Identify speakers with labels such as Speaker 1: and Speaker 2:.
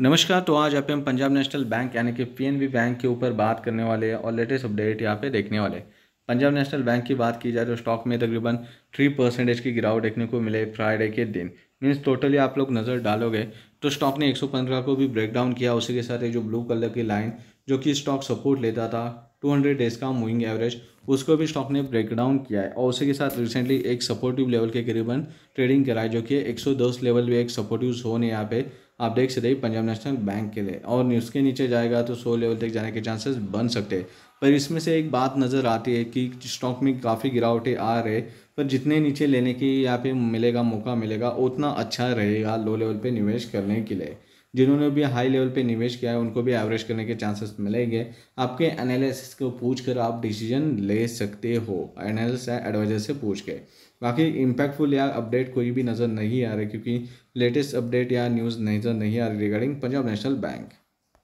Speaker 1: नमस्कार तो आज आप हम पंजाब नेशनल बैंक यानी कि पीएनबी बैंक के ऊपर बात करने वाले हैं और लेटेस्ट अपडेट यहाँ पे देखने वाले पंजाब नेशनल बैंक की बात की जाए तो स्टॉक में तकरीबन थ्री परसेंटेज की गिरावट देखने को मिले फ्राइडे के दिन मीन्स टोटली आप लोग नज़र डालोगे तो स्टॉक ने एक को भी ब्रेक डाउन किया उसी के साथ एक जो ब्लू कलर की लाइन जो कि स्टॉक सपोर्ट लेता था टू डेज का मूविंग एवरेज उसको भी स्टॉक ने ब्रेक डाउन किया है और उसी के साथ रिसेंटली एक सपोर्टिव लेवल के करीबन ट्रेडिंग कराई जो कि 110 लेवल भी एक सपोर्टिव जोन है यहाँ पे आप देख सकते हैं पंजाब नेशनल बैंक के लिए और उसके नीचे जाएगा तो सौ लेवल तक जाने के चांसेस बन सकते हैं पर इसमें से एक बात नज़र आती है कि स्टॉक में काफ़ी गिरावटें आ रहे पर जितने नीचे लेने की यहाँ पे मिलेगा मौका मिलेगा उतना अच्छा रहेगा लो लेवल पे निवेश करने के लिए जिन्होंने भी हाई लेवल पे निवेश किया है उनको भी एवरेज करने के चांसेस मिलेंगे आपके एनालिसिस को पूछ कर आप डिसीजन ले सकते हो एनालिस एडवाइजर से पूछ के बाकी इम्पैक्टफुल या अपडेट कोई भी नज़र नहीं आ रही क्योंकि लेटेस्ट अपडेट या न्यूज़ नज़र नहीं आ रही रिगार्डिंग पंजाब नेशनल बैंक